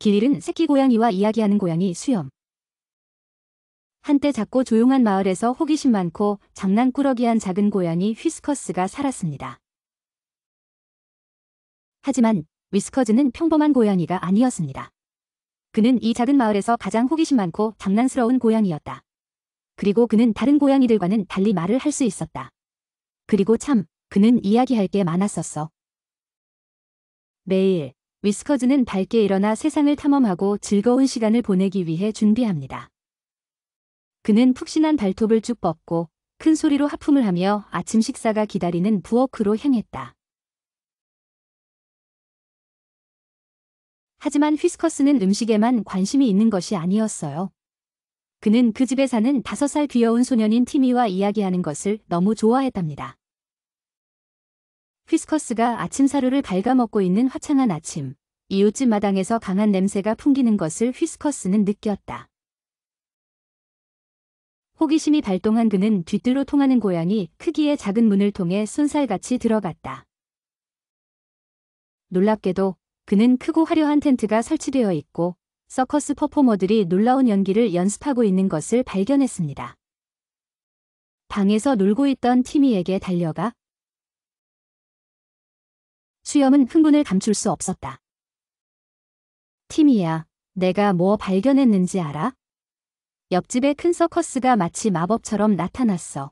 길 잃은 새끼 고양이와 이야기하는 고양이 수염. 한때 작고 조용한 마을에서 호기심 많고 장난꾸러기한 작은 고양이 휘스커스가 살았습니다. 하지만 위스커즈는 평범한 고양이가 아니었습니다. 그는 이 작은 마을에서 가장 호기심 많고 장난스러운 고양이였다. 그리고 그는 다른 고양이들과는 달리 말을 할 수 있었다. 그리고 참, 그는 이야기할 게 많았었어. 매일 위스커즈는 밝게 일어나 세상을 탐험하고 즐거운 시간을 보내기 위해 준비합니다. 그는 푹신한 발톱을 쭉 뻗고 큰 소리로 하품을 하며 아침 식사가 기다리는 부엌으로 향했다. 하지만 휘스커스는 음식에만 관심이 있는 것이 아니었어요. 그는 그 집에 사는 다섯 살 귀여운 소년인 티미와 이야기하는 것을 너무 좋아했답니다. 휘스커스가 아침 사료를 갉아먹고 있는 화창한 아침, 이웃집 마당에서 강한 냄새가 풍기는 것을 휘스커스는 느꼈다. 호기심이 발동한 그는 뒤뜰로 통하는 고양이 크기의 작은 문을 통해 순살같이 들어갔다. 놀랍게도 그는 크고 화려한 텐트가 설치되어 있고 서커스 퍼포머들이 놀라운 연기를 연습하고 있는 것을 발견했습니다. 방에서 놀고 있던 티미에게 달려가 수염은 흥분을 감출 수 없었다. 팀이야, 내가 뭐 발견했는지 알아? 옆집에 큰 서커스가 마치 마법처럼 나타났어.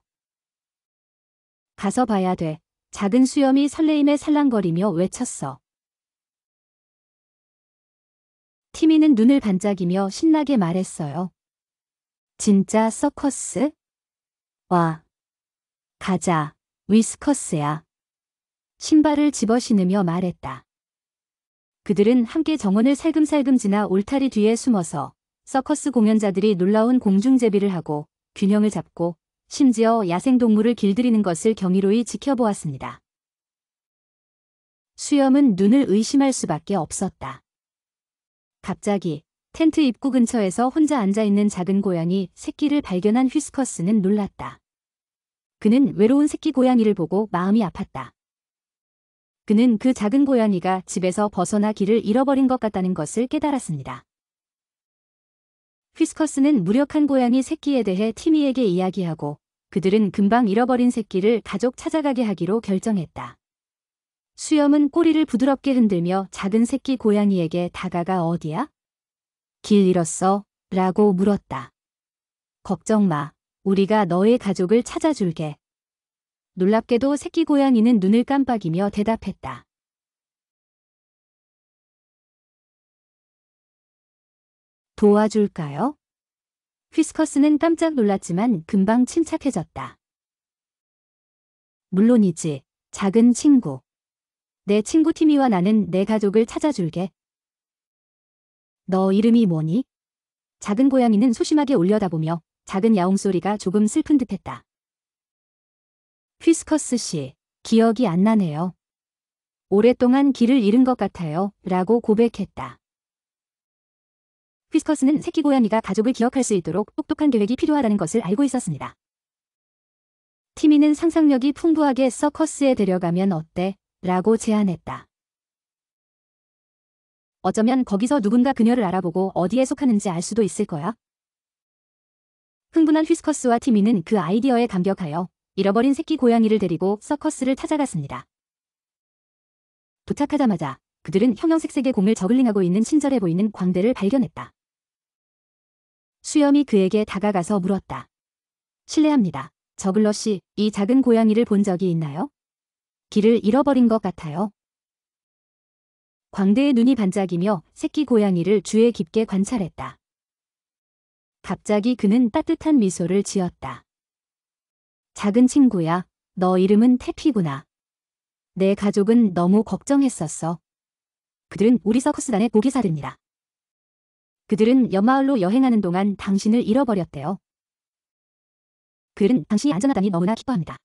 가서 봐야 돼. 작은 수염이 설레임에 살랑거리며 외쳤어. 티미는 눈을 반짝이며 신나게 말했어요. 진짜 서커스? 와. 가자, 위스커스야. 신발을 집어 신으며 말했다. 그들은 함께 정원을 살금살금 지나 울타리 뒤에 숨어서 서커스 공연자들이 놀라운 공중제비를 하고 균형을 잡고 심지어 야생동물을 길들이는 것을 경이로이 지켜보았습니다. 수염은 눈을 의심할 수밖에 없었다. 갑자기 텐트 입구 근처에서 혼자 앉아있는 작은 고양이 새끼를 발견한 휘스커스는 놀랐다. 그는 외로운 새끼 고양이를 보고 마음이 아팠다. 그는 그 작은 고양이가 집에서 벗어나 길을 잃어버린 것 같다는 것을 깨달았습니다. 휘스커스는 무력한 고양이 새끼에 대해 티미에게 이야기하고 그들은 금방 잃어버린 새끼를 가족 찾아가게 하기로 결정했다. 수염은 꼬리를 부드럽게 흔들며 작은 새끼 고양이에게 다가가 어디야? 길 잃었어? 라고 물었다. 걱정 마. 우리가 너의 가족을 찾아줄게. 놀랍게도 새끼 고양이는 눈을 깜빡이며 대답했다. 도와줄까요? 휘스커스는 깜짝 놀랐지만 금방 침착해졌다. 물론이지, 작은 친구. 내 친구 팀이와 나는 내 가족을 찾아줄게. 너 이름이 뭐니? 작은 고양이는 소심하게 올려다보며 작은 야옹 소리가 조금 슬픈 듯했다. 휘스커스 씨, 기억이 안 나네요. 오랫동안 길을 잃은 것 같아요. 라고 고백했다. 휘스커스는 새끼 고양이가 가족을 기억할 수 있도록 똑똑한 계획이 필요하다는 것을 알고 있었습니다. 티미는 상상력이 풍부하게 서커스에 데려가면 어때? 라고 제안했다. 어쩌면 거기서 누군가 그녀를 알아보고 어디에 속하는지 알 수도 있을 거야. 흥분한 휘스커스와 티미는 그 아이디어에 감격하여 잃어버린 새끼 고양이를 데리고 서커스를 찾아갔습니다. 도착하자마자 그들은 형형색색의 공을 저글링하고 있는 친절해 보이는 광대를 발견했다. 수염이 그에게 다가가서 물었다. 실례합니다. 저글러 씨, 이 작은 고양이를 본 적이 있나요? 길을 잃어버린 것 같아요. 광대의 눈이 반짝이며 새끼 고양이를 주의 깊게 관찰했다. 갑자기 그는 따뜻한 미소를 지었다. 작은 친구야, 너 이름은 태피구나. 내 가족은 너무 걱정했었어. 그들은 우리 서커스단의 고기사들입니다. 그들은 연마을로 여행하는 동안 당신을 잃어버렸대요. 그들은 당신이 안전하다니 너무나 기뻐합니다.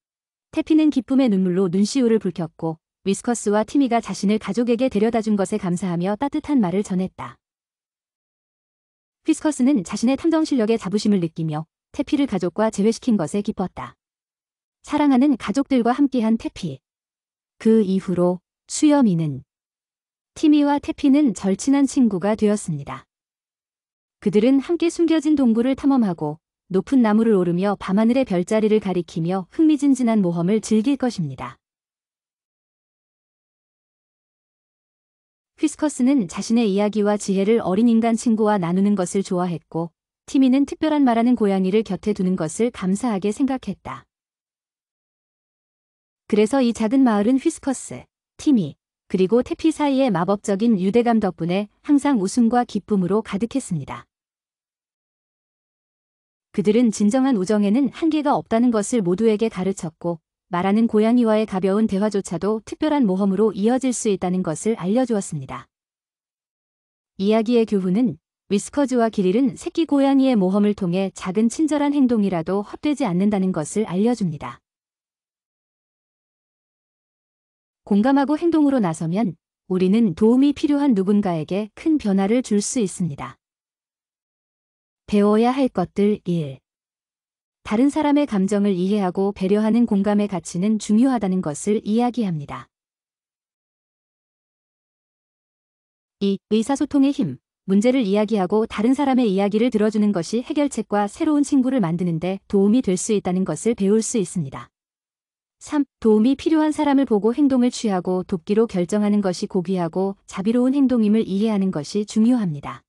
태피는 기쁨의 눈물로 눈시울을 불켰고 위스커스와 티미가 자신을 가족에게 데려다준 것에 감사하며 따뜻한 말을 전했다. 휘스커스는 자신의 탐정 실력에 자부심을 느끼며 태피를 가족과 제외시킨 것에 기뻤다. 사랑하는 가족들과 함께한 태피. 그 이후로 수염이는 티미와 태피는 절친한 친구가 되었습니다. 그들은 함께 숨겨진 동굴을 탐험하고 높은 나무를 오르며 밤하늘의 별자리를 가리키며 흥미진진한 모험을 즐길 것입니다. 휘스커스는 자신의 이야기와 지혜를 어린 인간 친구와 나누는 것을 좋아했고, 티미는 특별한 말하는 고양이를 곁에 두는 것을 감사하게 생각했다. 그래서 이 작은 마을은 휘스커스, 티미, 그리고 태피 사이의 마법적인 유대감 덕분에 항상 웃음과 기쁨으로 가득했습니다. 그들은 진정한 우정에는 한계가 없다는 것을 모두에게 가르쳤고 말하는 고양이와의 가벼운 대화조차도 특별한 모험으로 이어질 수 있다는 것을 알려주었습니다. 이야기의 교훈은 위스커즈와 기릴은 새끼 고양이의 모험을 통해 작은 친절한 행동이라도 헛되지 않는다는 것을 알려줍니다. 공감하고 행동으로 나서면 우리는 도움이 필요한 누군가에게 큰 변화를 줄 수 있습니다. 배워야 할 것들 1. 다른 사람의 감정을 이해하고 배려하는 공감의 가치는 중요하다는 것을 이야기합니다. 2. 의사소통의 힘. 문제를 이야기하고 다른 사람의 이야기를 들어주는 것이 해결책과 새로운 친구를 만드는데 도움이 될 수 있다는 것을 배울 수 있습니다. 3. 도움이 필요한 사람을 보고 행동을 취하고 돕기로 결정하는 것이 고귀하고 자비로운 행동임을 이해하는 것이 중요합니다.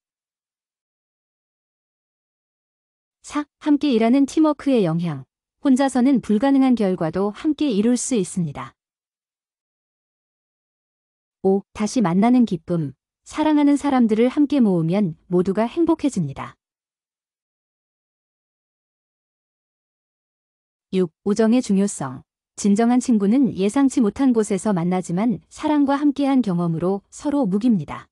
4. 함께 일하는 팀워크의 영향. 혼자서는 불가능한 결과도 함께 이룰 수 있습니다. 5. 다시 만나는 기쁨. 사랑하는 사람들을 함께 모으면 모두가 행복해집니다. 6. 우정의 중요성. 진정한 친구는 예상치 못한 곳에서 만나지만 사랑과 함께한 경험으로 서로 무깁니다.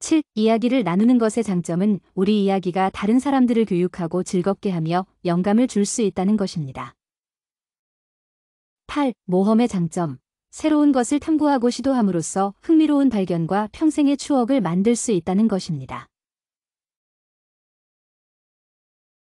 7. 이야기를 나누는 것의 장점은 우리 이야기가 다른 사람들을 교육하고 즐겁게 하며 영감을 줄 수 있다는 것입니다. 8. 모험의 장점. 새로운 것을 탐구하고 시도함으로써 흥미로운 발견과 평생의 추억을 만들 수 있다는 것입니다.